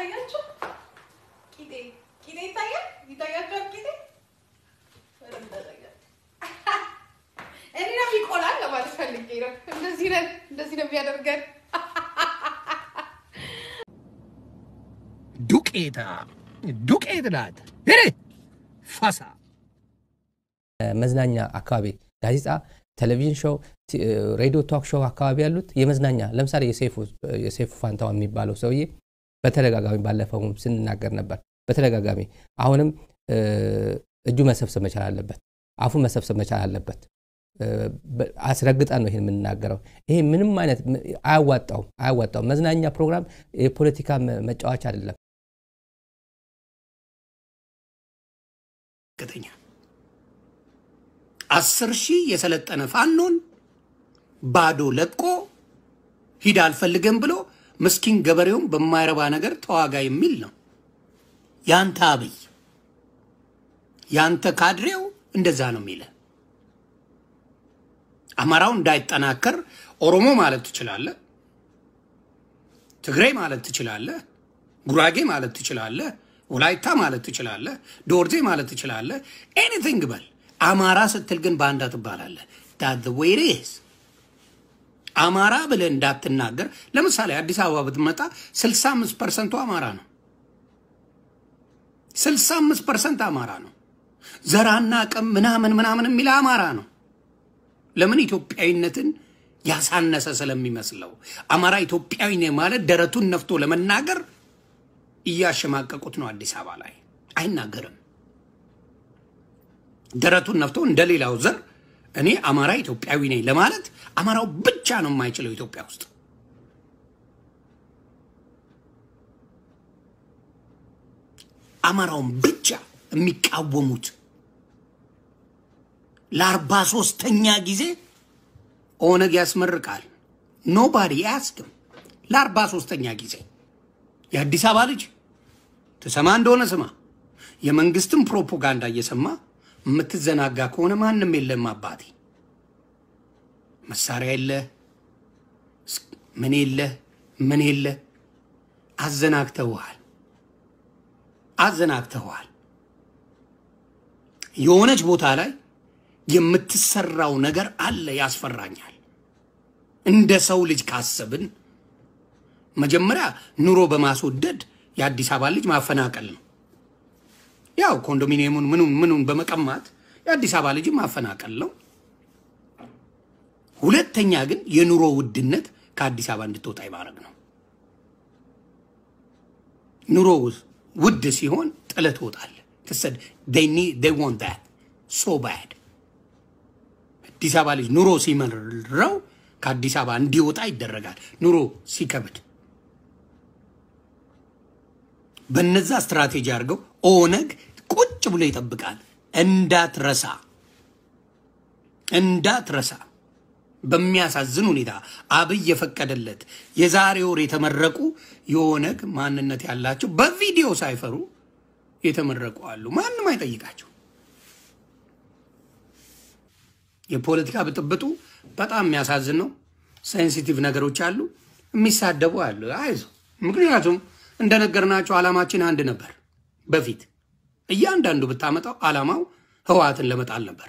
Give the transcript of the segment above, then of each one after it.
ታያችሁ? ቂጤ ቂጤ ይታያል። ይታያችኋል? ቂጤ እኔ ይቆላል ለማለት ፈልጌ ነው። እንደዚህ ነን፣ እንደዚህ ነው የሚያደርገን ዱቄታ ዱቄት ናት ፋሳ መዝናኛ አካባቢ ጋዜጣ፣ ቴሌቪዥን ሾው፣ ሬዲዮ፣ ቶክ ሾው አካባቢ ያሉት የመዝናኛ ለምሳሌ የሴፉ ፋንታዋ የሚባለው ሰውዬ በተደጋጋሚ ባለፈው ስንናገር ነበር። በተደጋጋሚ አሁንም እጁ መሰብሰብ መቻል አለበት፣ አፉ መሰብሰብ መቻል አለበት። አስረግጠን ነው ይህን የምንናገረው። ይሄ ምንም አይነት አያዋጣውም፣ አያዋጣው መዝናኛ ፕሮግራም የፖለቲካ መጫወቻ አይደለም። ዝቅተኛ አስር ሺህ የሰለጠነ ፋኖን ባዶ ለቆ ሂድ አልፈልግም ብሎ ምስኪን ገበሬውም በማይረባ ነገር ተዋጋ የሚል ነው። ያንተ አብይ ያንተ ካድሬው እንደዛ ነው የሚለ አማራው እንዳይጠናከር ኦሮሞ ማለት ትችላለህ፣ ትግሬ ማለት ትችላለህ፣ ጉራጌ ማለት ትችላለህ፣ ወላይታ ማለት ትችላለህ፣ ዶርዜ ማለት ትችላለህ። ኤኒቲንግ በል። አማራ ስትል ግን በአንዳ ትባላለህ። ዳት ዘ ዌይ ኢት ኢዝ አማራ ብለ እንዳትናገር። ለምሳሌ አዲስ አበባ ብትመጣ 65 ፐርሰንቱ አማራ ነው። 65 ፐርሰንት አማራ ነው። ዘራና ቀም ምናምን ምናምን የሚል አማራ ነው። ለምን ኢትዮጵያዊነትን ያሳነሰ ስለሚመስለው አማራ ኢትዮጵያዊ ነው ማለት ደረቱን ነፍቶ ለመናገር እያሸማቀቁት ነው። አዲስ አበባ ላይ አይናገርም። ደረቱን ነፍቶ እንደሌላው ዘር እኔ አማራ ኢትዮጵያዊ ነኝ ለማለት አማራው ነው የማይችለው ኢትዮጵያ ውስጥ። አማራውን ብቻ የሚቃወሙት ለአርባ ሶስተኛ ጊዜ ኦነግ ያስመርቃል። ኖባዲ አያስክም። ለአርባ ሶስተኛ ጊዜ የአዲስ አበባ ልጅ ትሰማ እንደሆነ ስማ። የመንግስትን ፕሮፓጋንዳ እየሰማ የምትዘናጋ ከሆነ ማንም የለም አባቴ። መሳሪያ የለ ምን የለ ምን የለ አዘናግተውሃል፣ አዘናግተውሃል። የሆነች ቦታ ላይ የምትሰራው ነገር አለ፣ ያስፈራኛል። እንደ ሰው ልጅ ካሰብን መጀመሪያ ኑሮ በማስወደድ የአዲስ አበባ ልጅ ማፈናቀል ነው። ያው ኮንዶሚኒየሙን ምኑን ምኑን በመቀማት የአዲስ አበባ ልጅ ማፈናቀል ነው። ሁለተኛ ግን የኑሮ ውድነት ከአዲስ አበባ እንድትወጣ ማድረግ ነው። ኑሮ ውድ ሲሆን ጥለ ትወጣለ። ትሰድ ሶ ባድ አዲስ አበባ ልጅ ኑሮ ሲመረው ከአዲስ አበባ እንዲወጣ ይደረጋል። ኑሮ ሲከብድ በነዛ ስትራቴጂ አድርገው ኦነግ ቁጭ ብሎ ይጠብቃል። እንዳትረሳ እንዳትረሳ በሚያሳዝን ሁኔታ አብይ የፈቀደለት የዛሬ ወር የተመረቁ የኦነግ ማንነት ያላቸው በቪዲዮ ሳይፈሩ የተመረቁ አሉ። ማንም አይጠይቃቸው። የፖለቲካ ብጥብጡ በጣም የሚያሳዝን ነው። ሴንሲቲቭ ነገሮች አሉ፣ የሚሳደቡ አሉ። አይዞ ምክንያቱም እንደነገርናቸው አላማችን አንድ ነበር። በፊት እያንዳንዱ ብታመጣው አላማው ህወሓትን ለመጣል ነበር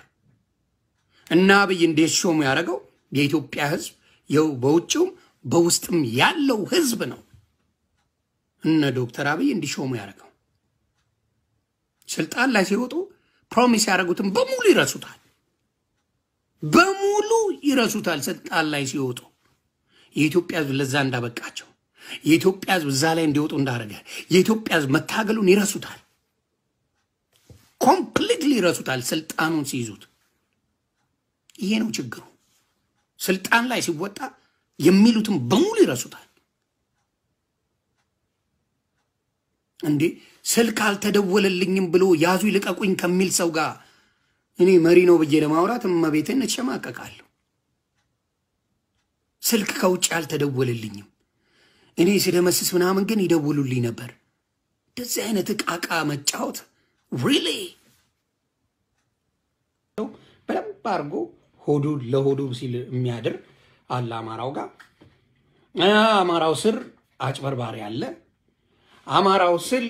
እና አብይ እንዴት ሾሙ ያደረገው የኢትዮጵያ ህዝብ በውጭውም በውስጥም ያለው ህዝብ ነው እነ ዶክተር አብይ እንዲሾሙ ያደረገው። ስልጣን ላይ ሲወጡ ፕሮሚስ ያደረጉትን በሙሉ ይረሱታል፣ በሙሉ ይረሱታል። ስልጣን ላይ ሲወጡ የኢትዮጵያ ህዝብ ለዛ እንዳበቃቸው የኢትዮጵያ ህዝብ እዛ ላይ እንዲወጡ እንዳደረገ የኢትዮጵያ ህዝብ መታገሉን ይረሱታል፣ ኮምፕሊትሊ ይረሱታል። ስልጣኑን ሲይዙት ይሄ ነው ችግሩ። ስልጣን ላይ ሲወጣ የሚሉትን በሙሉ ይረሱታል። እንዴ ስልክ አልተደወለልኝም ብሎ ያዙ ይልቀቁኝ ከሚል ሰው ጋር እኔ መሪ ነው ብዬ ለማውራት እመቤትን እሸማቀቃለሁ። ስልክ ከውጭ አልተደወለልኝም፣ እኔ ስደመስስ ምናምን ግን ይደውሉልኝ ነበር። እንደዚህ አይነት እቃቃ መጫወት ሪሊ በደንብ አድርጎ ሆዱ ለሆዱ ሲል የሚያድር አለ አማራው ጋር። አማራው ስር አጭበርባሪ አለ። አማራው ስል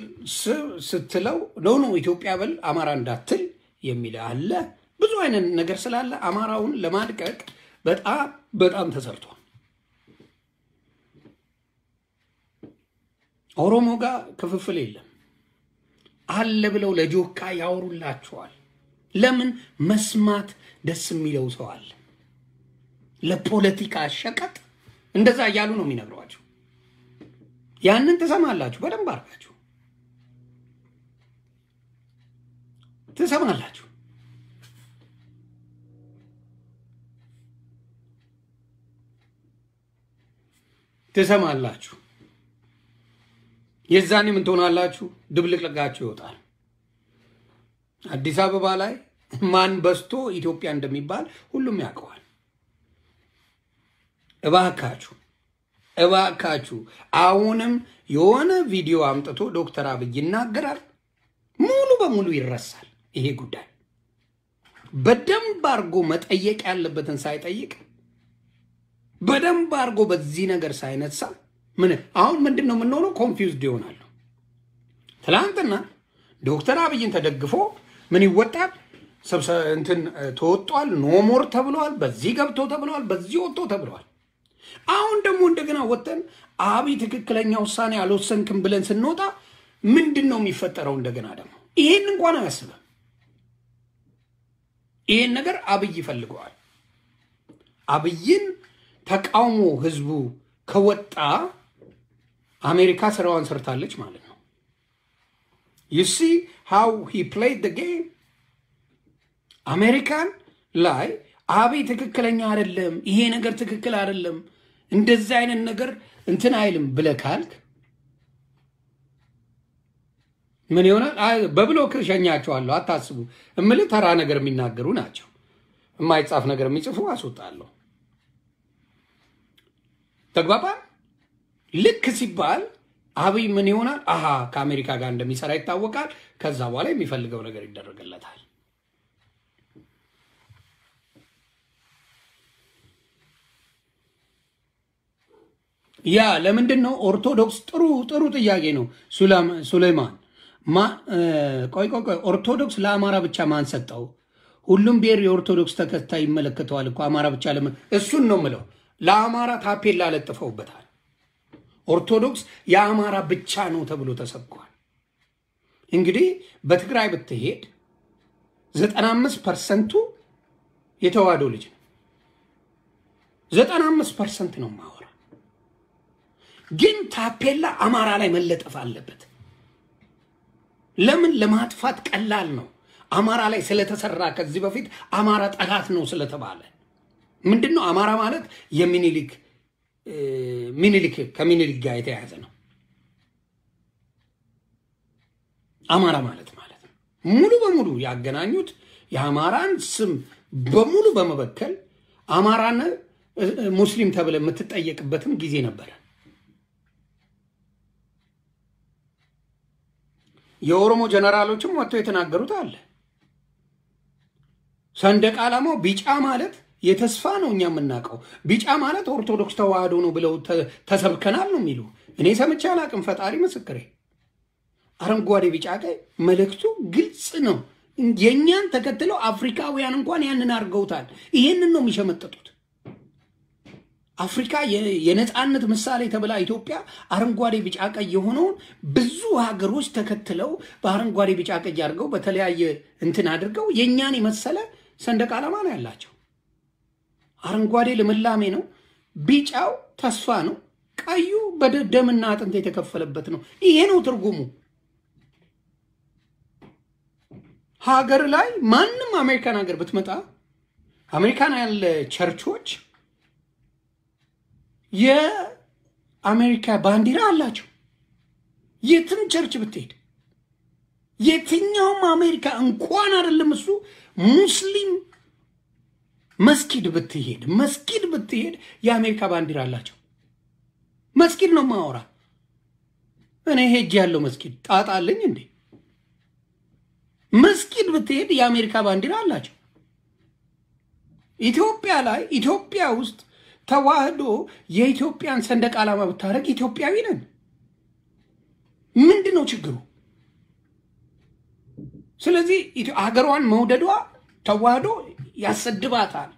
ስትለው ነው ኢትዮጵያ በል አማራ እንዳትል የሚል አለ። ብዙ አይነት ነገር ስላለ አማራውን ለማድቀቅ በጣም በጣም ተሰርቷል። ኦሮሞ ጋር ክፍፍል የለም አለ ብለው ለጆካ ያወሩላቸዋል። ለምን መስማት ደስ የሚለው ሰው አለ። ለፖለቲካ ሸቀጥ እንደዛ እያሉ ነው የሚነግሯቸው። ያንን ትሰማላችሁ፣ በደንብ አርጋችሁ ትሰማላችሁ። ትሰማላችሁ። የዛኔ ምን ትሆናላችሁ? ድብልቅልቃችሁ ይወጣል። አዲስ አበባ ላይ ማን በዝቶ ኢትዮጵያ እንደሚባል ሁሉም ያውቀዋል። እባካችሁ እባካችሁ አሁንም የሆነ ቪዲዮ አምጥቶ ዶክተር አብይ ይናገራል፣ ሙሉ በሙሉ ይረሳል። ይሄ ጉዳይ በደንብ አድርጎ መጠየቅ ያለበትን ሳይጠይቅ በደንብ አድርጎ በዚህ ነገር ሳይነሳ ምን አሁን ምንድን ነው የምንሆነው? ኮንፊውዝድ ይሆናሉ። ትላንትና ዶክተር አብይን ተደግፎ ምን ይወጣል እንትን ተወጧል። ኖሞር ተብለዋል። በዚህ ገብቶ ተብለዋል። በዚህ ወጥቶ ተብለዋል። አሁን ደግሞ እንደገና ወጥተን አብይ ትክክለኛ ውሳኔ አልወሰንክም ብለን ስንወጣ ምንድን ነው የሚፈጠረው? እንደገና ደግሞ ይሄን እንኳን አያስብም። ይሄን ነገር አብይ ይፈልገዋል። አብይን ተቃውሞ ህዝቡ ከወጣ አሜሪካ ስራዋን ሰርታለች ማለት ነው። ዩ ሲ ሃው ሂ ፕሌይድ ጌም አሜሪካን ላይ አብይ ትክክለኛ አይደለም፣ ይሄ ነገር ትክክል አይደለም፣ እንደዚህ አይነት ነገር እንትን አይልም ብለህ ካልክ ምን ይሆናል? በብሎክ እሸኛቸዋለሁ፣ አታስቡ እምልህ ተራ ነገር የሚናገሩ ናቸው። የማይጻፍ ነገር የሚጽፉ አስወጣለሁ። ተግባባን። ልክ ሲባል አብይ ምን ይሆናል? አሃ ከአሜሪካ ጋር እንደሚሰራ ይታወቃል። ከዛ በኋላ የሚፈልገው ነገር ይደረግለታል። ያ ለምንድን ነው ኦርቶዶክስ? ጥሩ ጥሩ ጥያቄ ነው ሱሌማን። ቆይ ቆይ ቆይ፣ ኦርቶዶክስ ለአማራ ብቻ ማን ሰጠው? ሁሉም ብሔር የኦርቶዶክስ ተከታይ ይመለከተዋል እኮ አማራ ብቻ ለመ እሱን ነው ምለው። ለአማራ ታፔላ ለጥፈውበታል። ኦርቶዶክስ የአማራ ብቻ ነው ተብሎ ተሰብኳል። እንግዲህ በትግራይ ብትሄድ 95 ፐርሰንቱ የተዋህዶ ልጅ ነው። 95 ፐርሰንት ነው ማወራ ግን ታፔላ አማራ ላይ መለጠፍ አለበት። ለምን? ለማጥፋት ቀላል ነው። አማራ ላይ ስለተሰራ ከዚህ በፊት አማራ ጠላት ነው ስለተባለ ምንድን ነው አማራ ማለት የሚኒሊክ ሚኒሊክ ከሚኒሊክ ጋር የተያያዘ ነው። አማራ ማለት ማለት ነው ሙሉ በሙሉ ያገናኙት የአማራን ስም በሙሉ በመበከል አማራን ሙስሊም ተብለ የምትጠየቅበትም ጊዜ ነበረ። የኦሮሞ ጀነራሎችም ወጥተው የተናገሩት አለ። ሰንደቅ ዓላማው ቢጫ ማለት የተስፋ ነው። እኛ የምናውቀው ቢጫ ማለት ኦርቶዶክስ ተዋህዶ ነው ብለው ተሰብከናል ነው የሚሉ እኔ ሰምቼ አላቅም። ፈጣሪ ምስክሬ። አረንጓዴ፣ ቢጫ፣ ቀይ መልእክቱ ግልጽ ነው። የእኛን ተከትለው አፍሪካውያን እንኳን ያንን አድርገውታል። ይህንን ነው የሚሸመጠጡት። አፍሪካ የነፃነት ምሳሌ ተብላ ኢትዮጵያ አረንጓዴ ቢጫ ቀይ የሆነውን ብዙ ሀገሮች ተከትለው በአረንጓዴ ቢጫ ቀይ አድርገው በተለያየ እንትን አድርገው የእኛን የመሰለ ሰንደቅ ዓላማ ነው ያላቸው። አረንጓዴ ልምላሜ ነው፣ ቢጫው ተስፋ ነው፣ ቀዩ በደምና አጥንት የተከፈለበት ነው። ይሄ ነው ትርጉሙ። ሀገር ላይ ማንም አሜሪካን ሀገር ብትመጣ አሜሪካን ያለ ቸርቾች የአሜሪካ ባንዲራ አላቸው። የትም ቸርች ብትሄድ የትኛውም አሜሪካ እንኳን አይደለም እሱ ሙስሊም መስጊድ ብትሄድ መስጊድ ብትሄድ የአሜሪካ ባንዲራ አላቸው። መስጊድ ነው ማወራ። እኔ ሄጅ ያለው መስጊድ ጣጣለኝ እንዴ? መስጊድ ብትሄድ የአሜሪካ ባንዲራ አላቸው። ኢትዮጵያ ላይ ኢትዮጵያ ውስጥ ተዋህዶ የኢትዮጵያን ሰንደቅ ዓላማ ብታደረግ ኢትዮጵያዊ ነን። ምንድን ነው ችግሩ? ስለዚህ ሀገሯን መውደዷ ተዋህዶ ያሰድባታል።